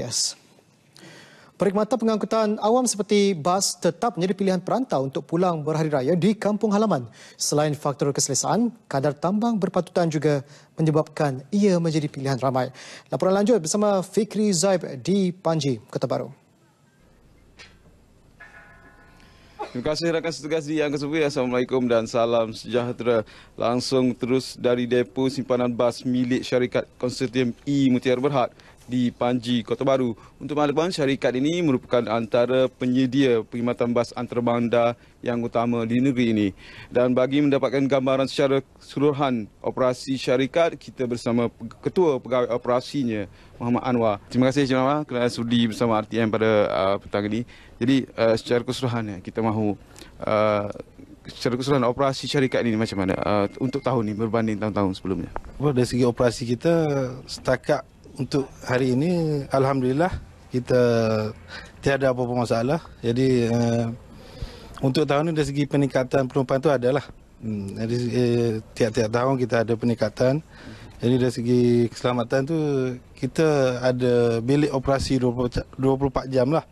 Yes. Perkhidmatan pengangkutan awam seperti bas tetap menjadi pilihan perantau untuk pulang berhari raya di kampung halaman. Selain faktor keselesaan, kadar tambang berpatutan juga menyebabkan ia menjadi pilihan ramai. Laporan lanjut bersama Fikri Zaib di Panji, Kota Baru. Terima kasih rakan setugas di yang kesempatan. Assalamualaikum dan salam sejahtera. Langsung terus dari depo simpanan bas milik syarikat konsertium E Mutiara Berhad di Panji, Kota Baru. Untuk maklumat, syarikat ini merupakan antara penyedia perkhidmatan bas antarabangsa yang utama di negeri ini. Dan bagi mendapatkan gambaran secara keseluruhan operasi syarikat, kita bersama Ketua Pegawai Operasinya, Muhammad Anwar. Terima kasih, Cik Muhammad, kerana sudi bersama RTM pada uh, petang ini. Jadi, uh, secara keseluruhannya, eh, kita mahu uh, secara keseluruhan operasi syarikat ini macam mana uh, untuk tahun ini berbanding tahun-tahun sebelumnya? Well, dari segi operasi kita setakat untuk hari ini alhamdulillah kita tiada apa-apa masalah. Jadi uh, untuk tahun ini dari segi peningkatan penumpang itu adalah hmm, dari eh, tiap-tiap tahun kita ada peningkatan. Jadi dari segi keselamatan itu kita ada bilik operasi 20 24 jam lah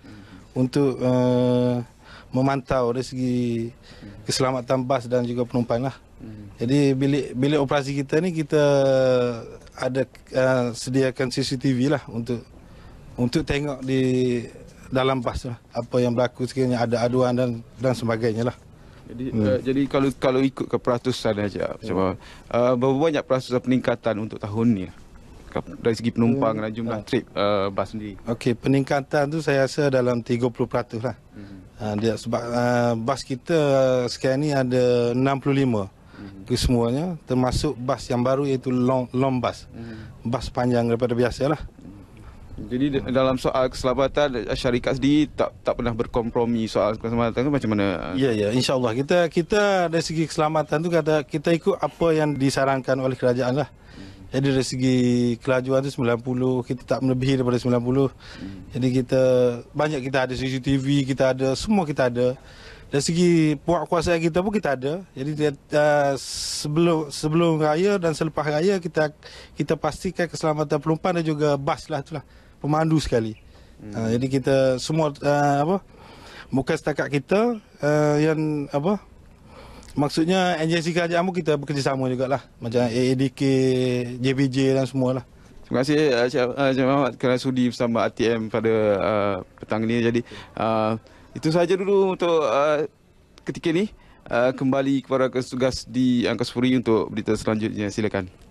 untuk uh, memantau dari segi keselamatan bas dan juga penumpang lah. Jadi bilik bilik operasi kita ni kita ada uh, sediakan CCTV lah untuk untuk tengok di dalam bas lah apa yang berlaku sekiranya ada aduan dan dan sebagainya lah. Jadi hmm. uh, jadi kalau kalau ikut ke peratusan aja ya. macam uh, berapa banyak peratusan peningkatan untuk tahun ni lah? dari segi penumpang hmm. dan jumlah ah. trip uh, bas sendiri. Okey, peningkatan tu saya rasa dalam 30% lah. Hmm. Ah, dia sebab uh, bas kita ah, sekarang ni ada 65 ke semuanya termasuk bas yang baru iaitu long long bas. Hmm. Bas panjang daripada biasalah. Mhm. Jadi dalam soal keselamatan eh, syarikat di tak tak pernah berkompromi soal keselamatan itu macam mana? Ya ya insyaallah kita kita dari segi keselamatan tu kata kita ikut apa yang disarankan oleh kerajaan lah. Mhm. Jadi dari segi kelajuan tu 90, kita tak melebihi daripada 90. Hmm. Jadi kita banyak kita ada CCTV, kita ada semua kita ada. Dari segi puak kuasa kita pun kita ada. Jadi uh, sebelum sebelum raya dan selepas raya kita kita pastikan keselamatan penumpang dan juga bas lah itulah pemandu sekali. Hmm. Uh, jadi kita semua uh, apa muka setakat kita uh, yang apa Maksudnya agensi kerajaan pun kita bekerjasama lah Macam AADK, JBJ dan semua lah. Terima kasih Encik eh, eh, Mahmat kerana sudi bersama ATM pada uh, petang ini. Jadi uh, itu sahaja dulu untuk uh, ketika ini. Uh, kembali kepada tugas di Angkasa Puri untuk berita selanjutnya. Silakan.